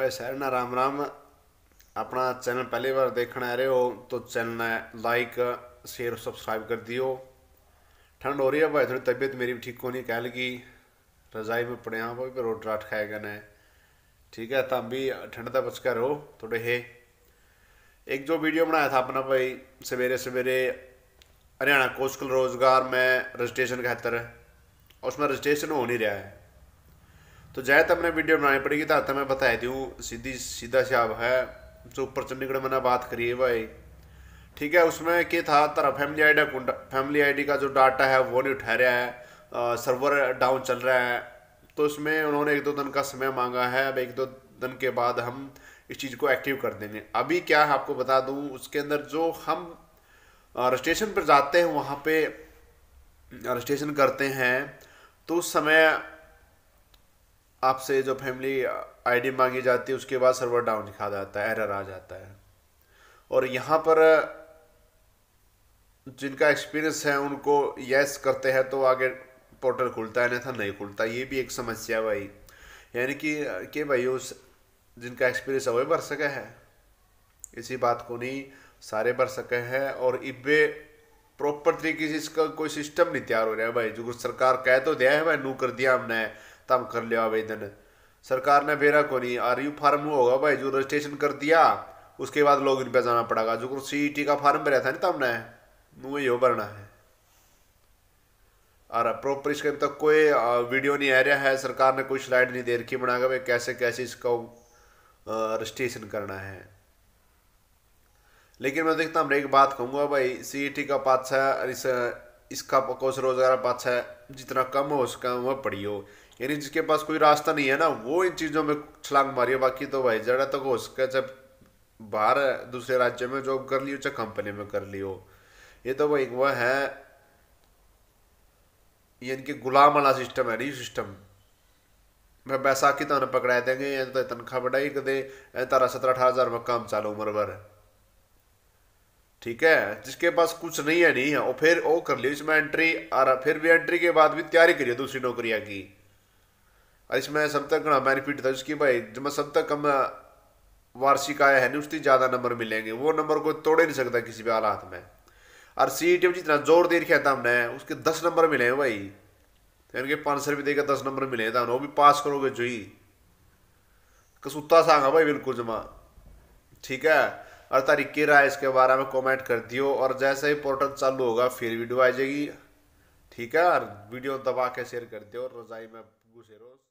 भाई सारे राम राम अपना चैनल पहली बार देखने आ रहे हो तो चैनल लाइक शेयर सब्सक्राइब कर दियो ठंड हो रही है भाई थोड़ी तबीयत मेरी भी ठीक होनी कह लगी रजाई में पड़े हाँ भाई रोट राट खाए गए ठीक है तब भी ठंड का बचकर रहो थोड़े हे एक जो वीडियो बनाया था अपना भाई सवेरे सवेरे हरियाणा कोस्कल रोजगार में रजिस्ट्रेशन के खातर उसमें रजिस्ट्रेशन हो नहीं रहा है तो तब ने वीडियो बनानी पड़ेगी तो मैं बता दूँ सीधी सीधा साहब है जो तो ऊपर चंडीगढ़ मैंने बात करी है भाई ठीक है उसमें क्या था तेरा फैमिली आईडी फैमिली आईडी का जो डाटा है वो नहीं उठा रहा है आ, सर्वर डाउन चल रहा है तो उसमें उन्होंने एक दो दिन का समय मांगा है अब एक दो दिन के बाद हम इस चीज़ को एक्टिव कर देंगे अभी क्या है आपको बता दूँ उसके अंदर जो हम रजिस्ट्रेशन पर जाते हैं वहाँ पर रजिस्ट्रेशन करते हैं तो उस समय आपसे जो फैमिली आईडी uh, मांगी जाती है उसके बाद सर्वर डाउन दिखा जाता है एरर आ जाता है और यहाँ पर uh, जिनका एक्सपीरियंस है उनको यस करते हैं तो आगे पोर्टल खुलता है अन्यथा नहीं खुलता ये भी एक समस्या है भाई यानी कि uh, के भाई उस जिनका एक्सपीरियंस है वही भर सके है इसी बात को नहीं सारे भर सके हैं और इबे प्रॉपर तरीके से इसका कोई सिस्टम नहीं तैयार हो रहा है भाई जो सरकार कह तो दिया है भाई नू कर दिया हमने तब कर लिया आवेदन सरकार ने बेरा को नहीं आ रही फार्म होगा भाई जो रजिस्ट्रेशन कर दिया उसके बाद लॉग इन पर जाना पड़ेगा जो सी टी e का फार्म भरा था ना तमने वही हो भरना है और प्रॉपर इसके तक कोई वीडियो नहीं आ रहा है सरकार ने कोई स्लाइड नहीं दे रखी बना भाई कैसे कैसे इसका रजिस्ट्रेशन करना है लेकिन मैं देखता हूँ एक बात कहूँगा भाई सी e का पाँच छः इसका पकोस रोजगार है जितना कम हो उसका वह पढ़ियो यानी जिसके पास कोई रास्ता नहीं है ना वो इन चीज़ों में छलांग मारियो बाकी तो भाई जड़ा तक हो सके जब बाहर दूसरे राज्य में जॉब कर लियो चाहे कंपनी में कर लियो ये तो भाई वह है यानी कि गुलाम वाला सिस्टम है नहीं सिस्टम मैं बैसाखी तो पकड़ा देंगे तो तनख्वाह बढ़ाई कर दे तारा सत्रह अठारह हज़ार में काम चालू उम्र भर ठीक है जिसके पास कुछ नहीं है नहीं है और फिर वो कर लियो इसमें एंट्री और फिर भी एंट्री के बाद भी तैयारी करिए दूसरी नौकरियाँ की और इसमें सब तक घना बेनिफिट था जिसकी भाई जब सब तक कम वार्षिक आया है नहीं उसकी ज़्यादा नंबर मिलेंगे वो नंबर को तोड़े नहीं सकता किसी भी हालात में और सी टी जितना जोर दे रखा था तो हमने उसके दस नंबर मिले हैं भाई तो यानी कि पाँच सौ रुपये देकर दस नंबर मिले था तो वो भी पास करोगे जो ही कसूता सांगा भाई बिल्कुल जमा ठीक है और तरीके रहा इसके बारे में कमेंट कर दियो और जैसे ही पोर्टल चालू होगा फिर वीडियो आ जाएगी ठीक है और वीडियो दबा के शेयर कर दियो रोजाई में घुसे रोज़